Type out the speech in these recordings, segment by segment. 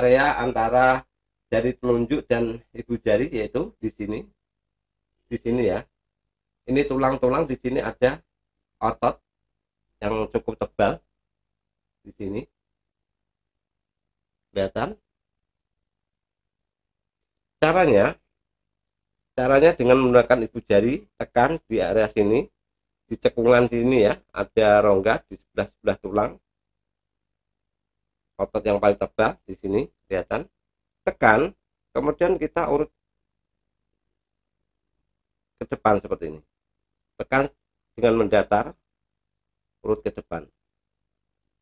area antara jari telunjuk dan ibu jari yaitu di sini di sini ya ini tulang-tulang di sini ada otot yang cukup tebal di sini kelihatan caranya caranya dengan menggunakan ibu jari tekan di area sini di cekungan sini ya ada rongga di sebelah sebelah tulang otot yang paling tebal di sini kelihatan tekan kemudian kita urut ke depan seperti ini tekan dengan mendatar urut ke depan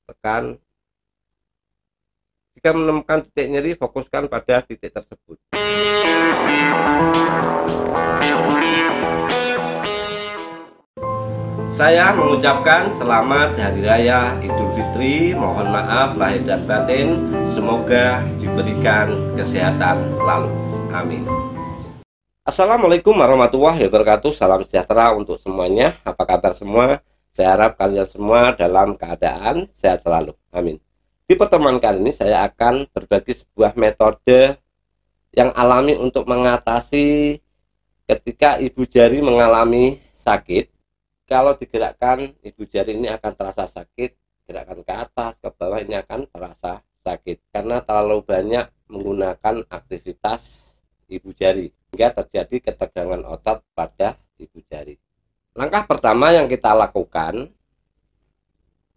tekan jika menemukan titik nyeri fokuskan pada titik tersebut Saya mengucapkan selamat Hari Raya Idul Fitri. Mohon maaf lahir dan batin. Semoga diberikan kesehatan selalu. Amin. Assalamualaikum warahmatullahi wabarakatuh. Salam sejahtera untuk semuanya. Apa kabar semua? Saya harap kalian semua dalam keadaan sehat selalu. Amin. Di pertemuan kali ini saya akan berbagi sebuah metode yang alami untuk mengatasi ketika ibu jari mengalami sakit kalau digerakkan ibu jari ini akan terasa sakit gerakan ke atas ke bawah ini akan terasa sakit karena terlalu banyak menggunakan aktivitas ibu jari hingga terjadi ketegangan otot pada ibu jari langkah pertama yang kita lakukan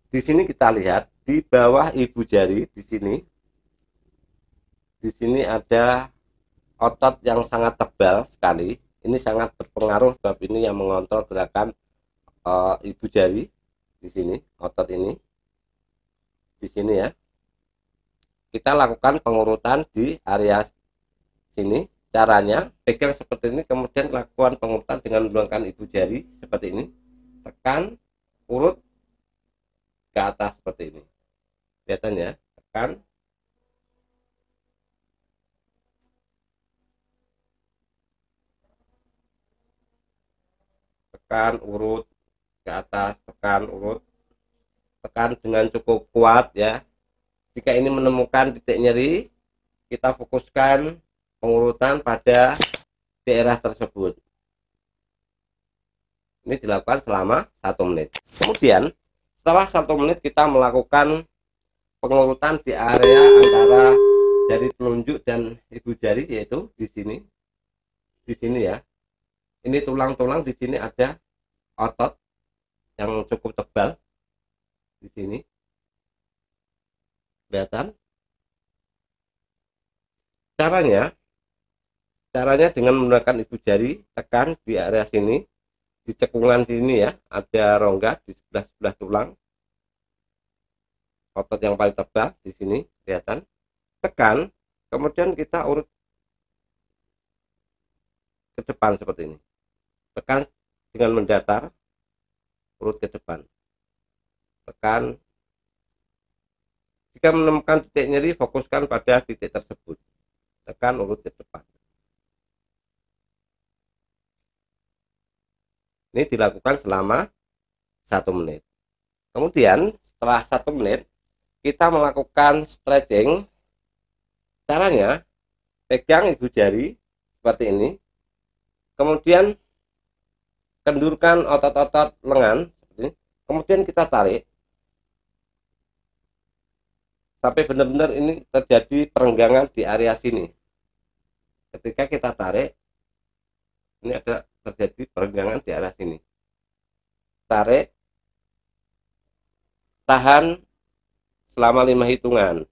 di sini kita lihat di bawah ibu jari di sini di sini ada otot yang sangat tebal sekali ini sangat berpengaruh sebab ini yang mengontrol gerakan uh, ibu jari di sini otot ini di sini ya kita lakukan pengurutan di area sini caranya pegang seperti ini kemudian lakukan pengurutan dengan menggunakan ibu jari seperti ini tekan urut ke atas seperti ini kelihatan ya tekan tekan urut ke atas tekan urut tekan dengan cukup kuat ya jika ini menemukan titik nyeri kita fokuskan pengurutan pada daerah tersebut ini dilakukan selama satu menit kemudian setelah satu menit kita melakukan pengurutan di area antara jari telunjuk dan ibu jari yaitu di sini di sini ya ini tulang-tulang di sini ada otot yang cukup tebal di sini kelihatan caranya caranya dengan menggunakan ibu jari tekan di area sini di cekungan sini ya ada rongga di sebelah sebelah tulang otot yang paling tebal di sini kelihatan tekan kemudian kita urut ke depan seperti ini tekan dengan mendatar perut ke depan tekan jika menemukan titik nyeri fokuskan pada titik tersebut tekan urut ke depan ini dilakukan selama satu menit kemudian setelah satu menit kita melakukan stretching caranya pegang ibu jari seperti ini kemudian kendurkan otot-otot lengan ini. kemudian kita tarik sampai benar-benar ini terjadi perenggangan di area sini ketika kita tarik ini ada terjadi perenggangan di area sini tarik tahan selama lima hitungan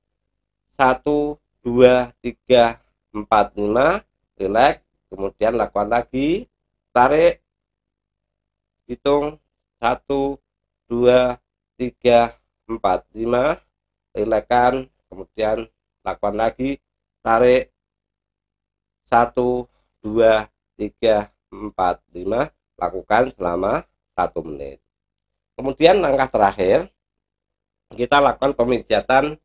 satu dua tiga empat lima relax kemudian lakukan lagi tarik hitung 1 2 3 4 5 rilekan kemudian lakukan lagi tarik 1 2 3 4 5 lakukan selama 1 menit kemudian langkah terakhir kita lakukan pemijatan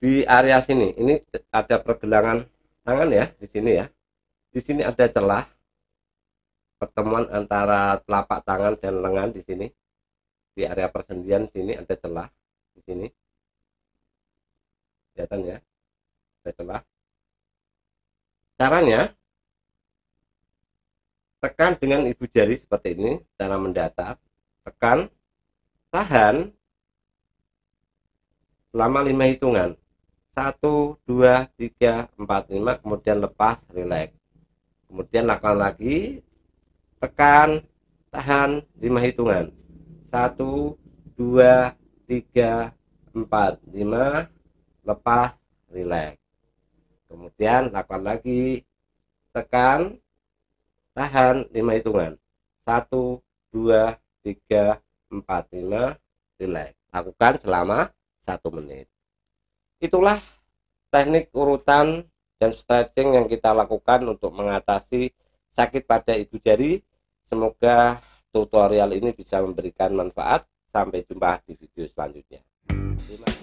di area sini ini ada pergelangan tangan ya di sini ya di sini ada celah pertemuan antara telapak tangan dan lengan di sini di area persendian sini ada celah di sini kelihatan ya ada celah caranya tekan dengan ibu jari seperti ini cara mendatar tekan tahan selama lima hitungan satu dua tiga empat lima kemudian lepas relax kemudian lakukan lagi tekan tahan 5 hitungan 1 2 3 4 5 lepas rileks kemudian lakukan lagi tekan tahan 5 hitungan 1 2 3 4 5 rileks lakukan selama 1 menit itulah teknik urutan dan stretching yang kita lakukan untuk mengatasi sakit pada ibu jari Semoga tutorial ini bisa memberikan manfaat. Sampai jumpa di video selanjutnya. Terima